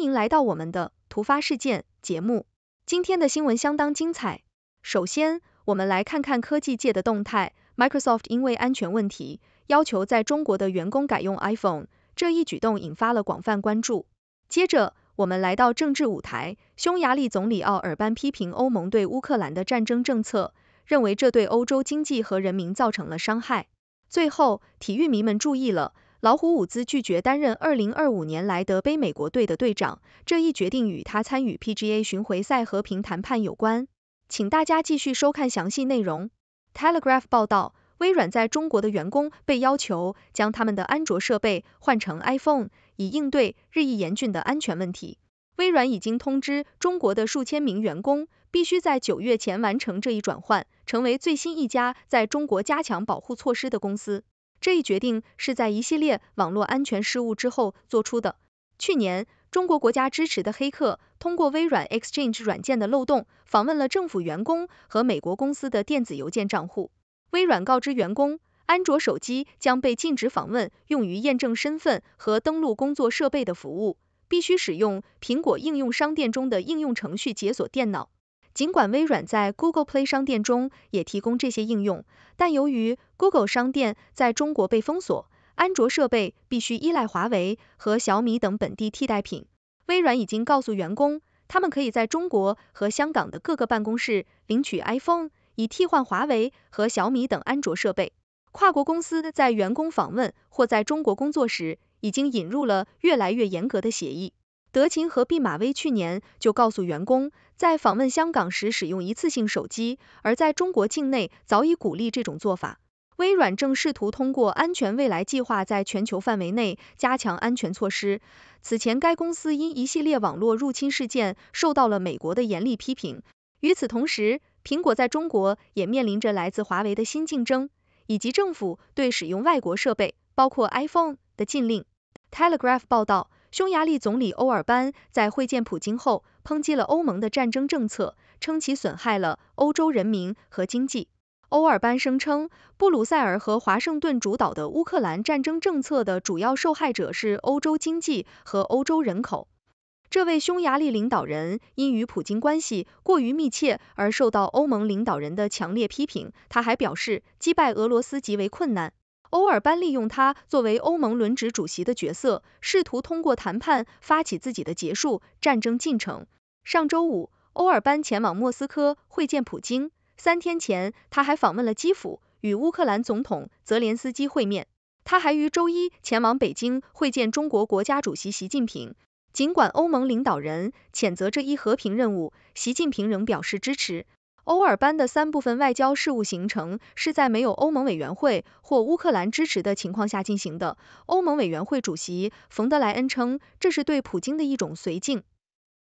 欢迎来到我们的突发事件节目。今天的新闻相当精彩。首先，我们来看看科技界的动态。Microsoft 因为安全问题，要求在中国的员工改用 iPhone，这一举动引发了广泛关注。接着，我们来到政治舞台，匈牙利总理奥尔班批评欧盟对乌克兰的战争政策，认为这对欧洲经济和人民造成了伤害。最后，体育迷们注意了。老虎伍兹拒绝担任二零二五年来德杯美国队的队长，这一决定与他参与 PGA 巡回赛和平谈判有关。请大家继续收看详细内容。Telegraph 报道，微软在中国的员工被要求将他们的安卓设备换成 iPhone，以应对日益严峻的安全问题。微软已经通知中国的数千名员工必须在九月前完成这一转换，成为最新一家在中国加强保护措施的公司。这一决定是在一系列网络安全失误之后做出的。去年，中国国家支持的黑客通过微软 Exchange 软件的漏洞，访问了政府员工和美国公司的电子邮件账户。微软告知员工，安卓手机将被禁止访问用于验证身份和登录工作设备的服务，必须使用苹果应用商店中的应用程序解锁电脑。尽管微软在 Google Play 商店中也提供这些应用，但由于 Google 商店在中国被封锁，安卓设备必须依赖华为和小米等本地替代品。微软已经告诉员工，他们可以在中国和香港的各个办公室领取 iPhone，以替换华为和小米等安卓设备。跨国公司在员工访问或在中国工作时，已经引入了越来越严格的协议。德勤和毕马威去年就告诉员工，在访问香港时使用一次性手机，而在中国境内早已鼓励这种做法。微软正试图通过“安全未来”计划在全球范围内加强安全措施。此前，该公司因一系列网络入侵事件受到了美国的严厉批评。与此同时，苹果在中国也面临着来自华为的新竞争，以及政府对使用外国设备（包括 iPhone） 的禁令。Telegraph 报道。匈牙利总理欧尔班在会见普京后，抨击了欧盟的战争政策，称其损害了欧洲人民和经济。欧尔班声称，布鲁塞尔和华盛顿主导的乌克兰战争政策的主要受害者是欧洲经济和欧洲人口。这位匈牙利领导人因与普京关系过于密切而受到欧盟领导人的强烈批评。他还表示，击败俄罗斯极为困难。欧尔班利用他作为欧盟轮值主席的角色，试图通过谈判发起自己的结束战争进程。上周五，欧尔班前往莫斯科会见普京。三天前，他还访问了基辅，与乌克兰总统泽连斯基会面。他还于周一前往北京会见中国国家主席习近平。尽管欧盟领导人谴责这一和平任务，习近平仍表示支持。欧尔班的三部分外交事务行程是在没有欧盟委员会或乌克兰支持的情况下进行的。欧盟委员会主席冯德莱恩称，这是对普京的一种绥靖。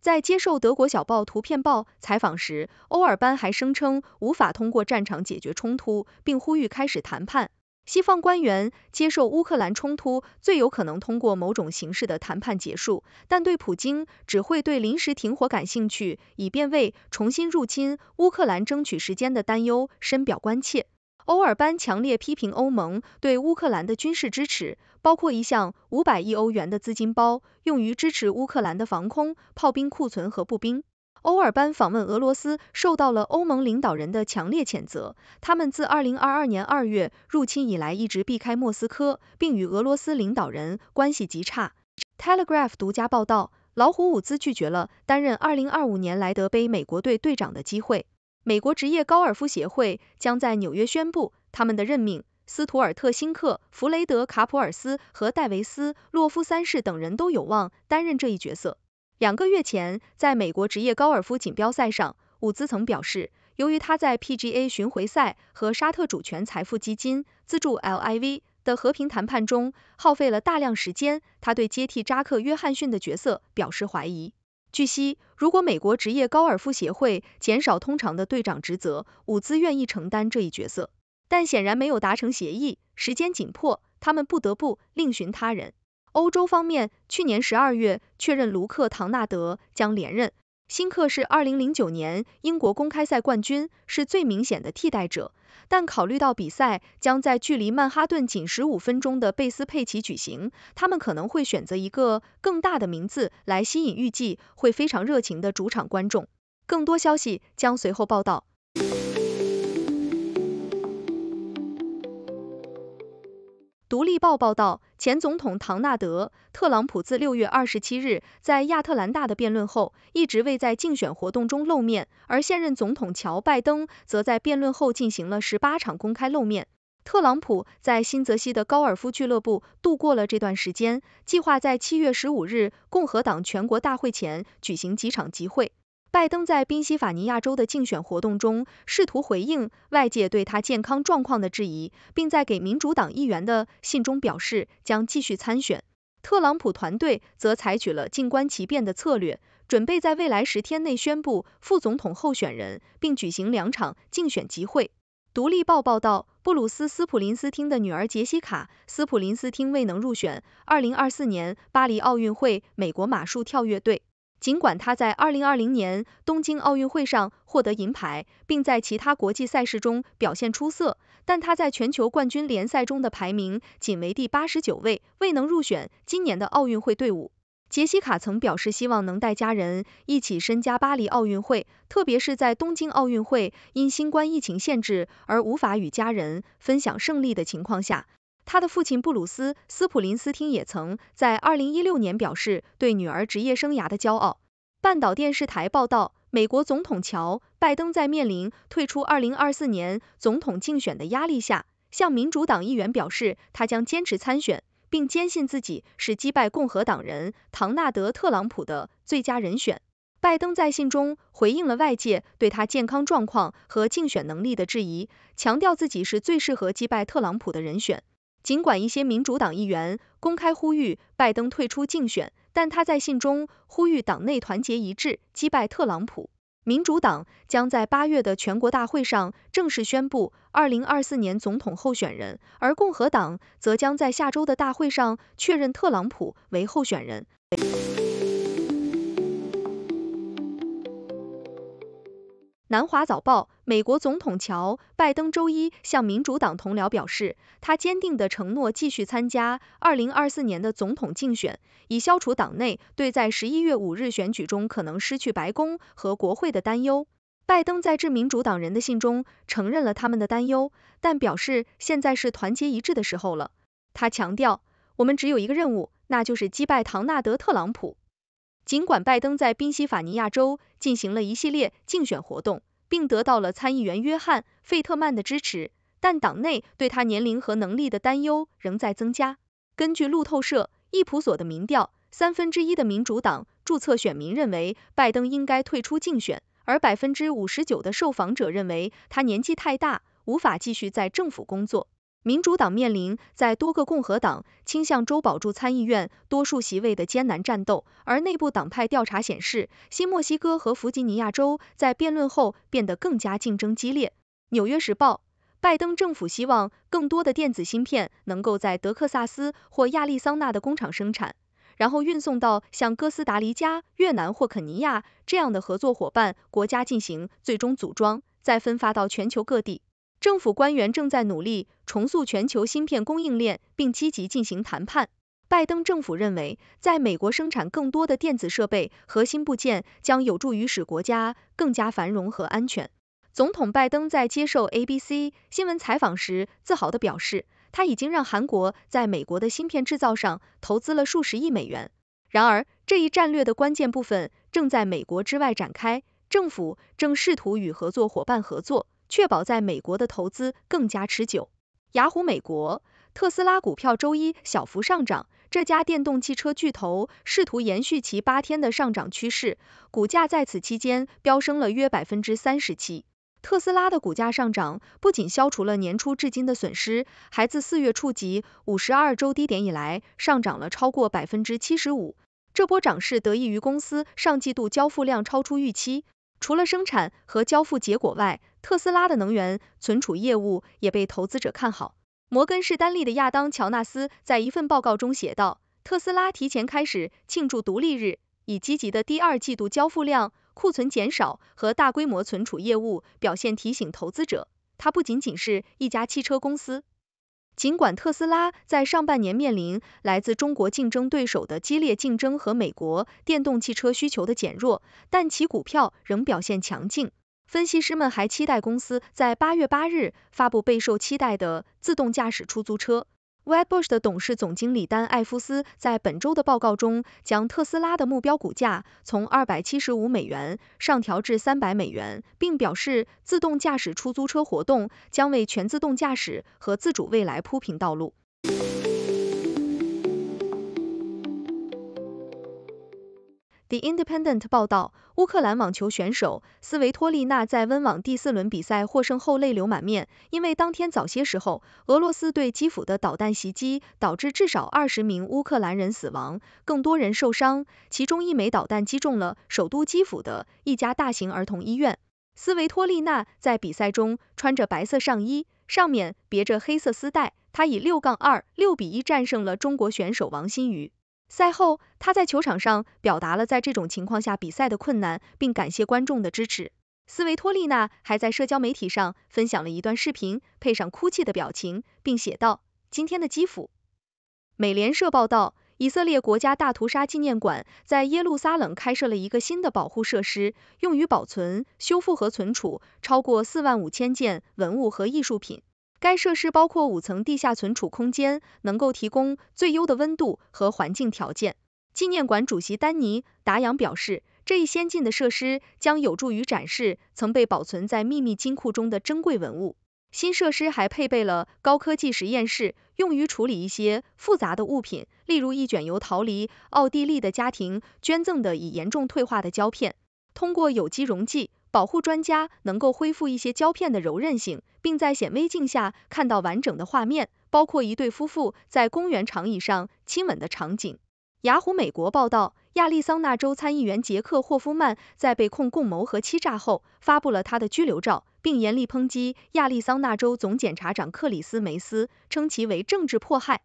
在接受德国小报《图片报》采访时，欧尔班还声称无法通过战场解决冲突，并呼吁开始谈判。西方官员接受乌克兰冲突最有可能通过某种形式的谈判结束，但对普京只会对临时停火感兴趣，以便为重新入侵乌克兰争取时间的担忧深表关切。欧尔班强烈批评欧盟对乌克兰的军事支持，包括一项五百亿欧元的资金包，用于支持乌克兰的防空、炮兵库存和步兵。欧尔班访问俄罗斯受到了欧盟领导人的强烈谴责。他们自2022年2月入侵以来一直避开莫斯科，并与俄罗斯领导人关系极差。《Telegraph》独家报道，老虎伍兹拒绝了担任2025年莱德杯美国队队长的机会。美国职业高尔夫协会将在纽约宣布他们的任命。斯图尔特·辛克、弗雷德·卡普尔斯和戴维斯·洛夫三世等人都有望担任这一角色。两个月前，在美国职业高尔夫锦标赛上，伍兹曾表示，由于他在 PGA 巡回赛和沙特主权财富基金资助 LIV 的和平谈判中耗费了大量时间，他对接替扎克·约翰逊的角色表示怀疑。据悉，如果美国职业高尔夫协会减少通常的队长职责，伍兹愿意承担这一角色，但显然没有达成协议。时间紧迫，他们不得不另寻他人。欧洲方面，去年十二月确认卢克·唐纳德将连任。辛克是二零零九年英国公开赛冠军，是最明显的替代者。但考虑到比赛将在距离曼哈顿仅十五分钟的贝斯佩奇举行，他们可能会选择一个更大的名字来吸引预计会非常热情的主场观众。更多消息将随后报道。《独立报》报道，前总统唐纳德·特朗普自六月二十七日在亚特兰大的辩论后，一直未在竞选活动中露面，而现任总统乔·拜登则在辩论后进行了十八场公开露面。特朗普在新泽西的高尔夫俱乐部度过了这段时间，计划在七月十五日共和党全国大会前举行几场集会。拜登在宾夕法尼亚州的竞选活动中试图回应外界对他健康状况的质疑，并在给民主党议员的信中表示将继续参选。特朗普团队则采取了静观其变的策略，准备在未来十天内宣布副总统候选人，并举行两场竞选集会。《独立报》报道，布鲁斯·斯普林斯汀的女儿杰西卡·斯普林斯汀未能入选二零二四年巴黎奥运会美国马术跳跃队。尽管他在2020年东京奥运会上获得银牌，并在其他国际赛事中表现出色，但他在全球冠军联赛中的排名仅为第八十九位，未能入选今年的奥运会队伍。杰西卡曾表示，希望能带家人一起参加巴黎奥运会，特别是在东京奥运会因新冠疫情限制而无法与家人分享胜利的情况下。他的父亲布鲁斯·斯普林斯汀也曾在二零一六年表示对女儿职业生涯的骄傲。半岛电视台报道，美国总统乔·拜登在面临退出二零二四年总统竞选的压力下，向民主党议员表示他将坚持参选，并坚信自己是击败共和党人唐纳德·特朗普的最佳人选。拜登在信中回应了外界对他健康状况和竞选能力的质疑，强调自己是最适合击败特朗普的人选。尽管一些民主党议员公开呼吁拜登退出竞选，但他在信中呼吁党内团结一致，击败特朗普。民主党将在八月的全国大会上正式宣布2024年总统候选人，而共和党则将在下周的大会上确认特朗普为候选人。南华早报：美国总统乔·拜登周一向民主党同僚表示，他坚定的承诺继续参加二零二四年的总统竞选，以消除党内对在十一月五日选举中可能失去白宫和国会的担忧。拜登在致民主党人的信中承认了他们的担忧，但表示现在是团结一致的时候了。他强调：“我们只有一个任务，那就是击败唐纳德·特朗普。”尽管拜登在宾夕法尼亚州进行了一系列竞选活动，并得到了参议员约翰·费特曼的支持，但党内对他年龄和能力的担忧仍在增加。根据路透社、易普所的民调，三分之一的民主党注册选民认为拜登应该退出竞选，而百分之五十九的受访者认为他年纪太大，无法继续在政府工作。民主党面临在多个共和党倾向州保住参议院多数席位的艰难战斗，而内部党派调查显示，新墨西哥和弗吉尼亚州在辩论后变得更加竞争激烈。《纽约时报》：拜登政府希望更多的电子芯片能够在德克萨斯或亚利桑那的工厂生产，然后运送到像哥斯达黎加、越南或肯尼亚这样的合作伙伴国家进行最终组装，再分发到全球各地。政府官员正在努力重塑全球芯片供应链，并积极进行谈判。拜登政府认为，在美国生产更多的电子设备核心部件将有助于使国家更加繁荣和安全。总统拜登在接受 ABC 新闻采访时自豪地表示，他已经让韩国在美国的芯片制造上投资了数十亿美元。然而，这一战略的关键部分正在美国之外展开，政府正试图与合作伙伴合作。确保在美国的投资更加持久。雅虎美国、特斯拉股票周一小幅上涨，这家电动汽车巨头试图延续其八天的上涨趋势，股价在此期间飙升了约百分之三十七。特斯拉的股价上涨不仅消除了年初至今的损失，还自四月触及五十二周低点以来上涨了超过百分之七十五。这波涨势得益于公司上季度交付量超出预期。除了生产和交付结果外，特斯拉的能源存储业务也被投资者看好。摩根士丹利的亚当·乔纳斯在一份报告中写道：“特斯拉提前开始庆祝独立日，以积极的第二季度交付量、库存减少和大规模存储业务表现提醒投资者，它不仅仅是一家汽车公司。”尽管特斯拉在上半年面临来自中国竞争对手的激烈竞争和美国电动汽车需求的减弱，但其股票仍表现强劲。分析师们还期待公司在8月8日发布备受期待的自动驾驶出租车。Webbush 的董事总经理丹·艾夫斯在本周的报告中，将特斯拉的目标股价从275美元上调至300美元，并表示自动驾驶出租车活动将为全自动驾驶和自主未来铺平道路。The Independent 报道，乌克兰网球选手斯维托利娜在温网第四轮比赛获胜后泪流满面，因为当天早些时候，俄罗斯对基辅的导弹袭击导致至少二十名乌克兰人死亡，更多人受伤，其中一枚导弹击中了首都基辅的一家大型儿童医院。斯维托利娜在比赛中穿着白色上衣，上面别着黑色丝带，她以六杠二六比一战胜了中国选手王欣瑜。赛后，他在球场上表达了在这种情况下比赛的困难，并感谢观众的支持。斯维托利娜还在社交媒体上分享了一段视频，配上哭泣的表情，并写道：“今天的基辅。”美联社报道，以色列国家大屠杀纪念馆在耶路撒冷开设了一个新的保护设施，用于保存、修复和存储超过四万五千件文物和艺术品。该设施包括五层地下存储空间，能够提供最优的温度和环境条件。纪念馆主席丹尼·达扬表示，这一先进的设施将有助于展示曾被保存在秘密金库中的珍贵文物。新设施还配备了高科技实验室，用于处理一些复杂的物品，例如一卷由逃离奥地利的家庭捐赠的已严重退化的胶片。通过有机溶剂，保护专家能够恢复一些胶片的柔韧性，并在显微镜下看到完整的画面，包括一对夫妇在公园长椅上亲吻的场景。雅虎美国报道，亚利桑那州参议员杰克霍夫曼在被控共谋和欺诈后，发布了他的拘留照，并严厉抨击亚利桑那州总检察长克里斯梅斯，称其为政治迫害。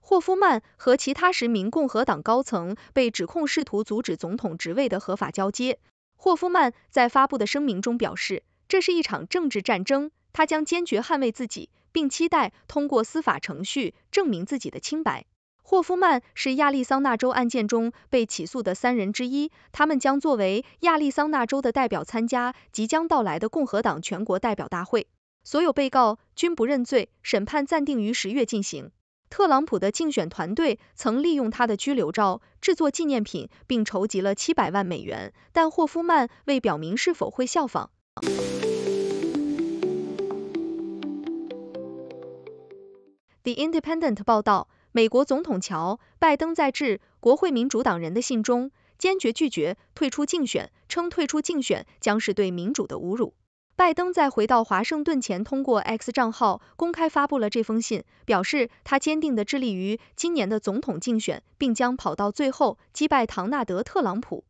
霍夫曼和其他十名共和党高层被指控试图阻止总统职位的合法交接。霍夫曼在发布的声明中表示，这是一场政治战争，他将坚决捍卫自己，并期待通过司法程序证明自己的清白。霍夫曼是亚利桑那州案件中被起诉的三人之一，他们将作为亚利桑那州的代表参加即将到来的共和党全国代表大会。所有被告均不认罪，审判暂定于十月进行。特朗普的竞选团队曾利用他的拘留照制作纪念品，并筹集了七百万美元，但霍夫曼未表明是否会效仿。The Independent 报道，美国总统乔·拜登在致国会民主党人的信中坚决拒绝退出竞选，称退出竞选将是对民主的侮辱。拜登在回到华盛顿前，通过 X 账号公开发布了这封信，表示他坚定的致力于今年的总统竞选，并将跑到最后击败唐纳德·特朗普。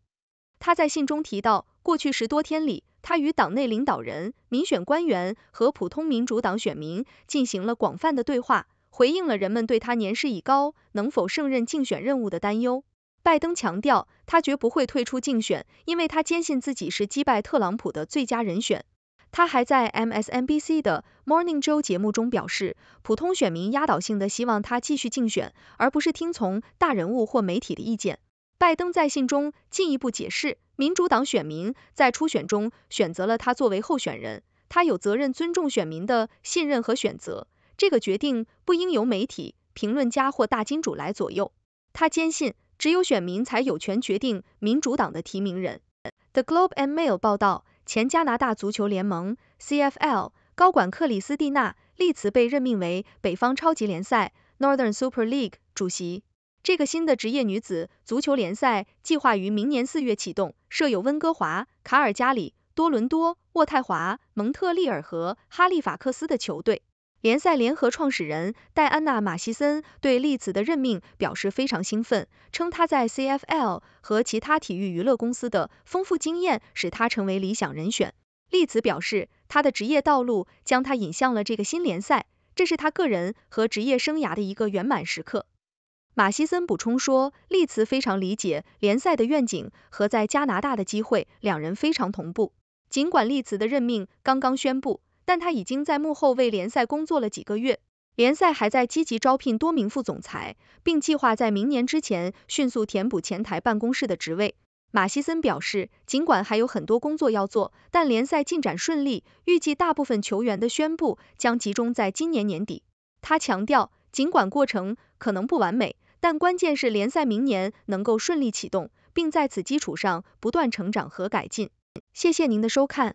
他在信中提到，过去十多天里，他与党内领导人、民选官员和普通民主党选民进行了广泛的对话，回应了人们对他年事已高能否胜任竞选任务的担忧。拜登强调，他绝不会退出竞选，因为他坚信自己是击败特朗普的最佳人选。他还在 MSNBC 的 Morning Joe 节目中表示，普通选民压倒性的希望他继续竞选，而不是听从大人物或媒体的意见。拜登在信中进一步解释，民主党选民在初选中选择了他作为候选人，他有责任尊重选民的信任和选择。这个决定不应由媒体、评论家或大金主来左右。他坚信，只有选民才有权决定民主党的提名人。The Globe and Mail 报道。前加拿大足球联盟 （CFL） 高管克里斯蒂娜·利茨被任命为北方超级联赛 （Northern Super League） 主席。这个新的职业女子足球联赛计划于明年四月启动，设有温哥华、卡尔加里、多伦多、渥太华、蒙特利尔和哈利法克斯的球队。联赛联合创始人戴安娜·马西森对利兹的任命表示非常兴奋，称他在 CFL 和其他体育娱乐公司的丰富经验使他成为理想人选。利兹表示，他的职业道路将他引向了这个新联赛，这是他个人和职业生涯的一个圆满时刻。马西森补充说，利兹非常理解联赛的愿景和在加拿大的机会，两人非常同步。尽管利兹的任命刚刚宣布。但他已经在幕后为联赛工作了几个月，联赛还在积极招聘多名副总裁，并计划在明年之前迅速填补前台办公室的职位。马西森表示，尽管还有很多工作要做，但联赛进展顺利，预计大部分球员的宣布将集中在今年年底。他强调，尽管过程可能不完美，但关键是联赛明年能够顺利启动，并在此基础上不断成长和改进。谢谢您的收看。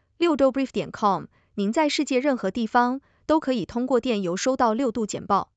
六度 brief.com，您在世界任何地方都可以通过电邮收到六度简报。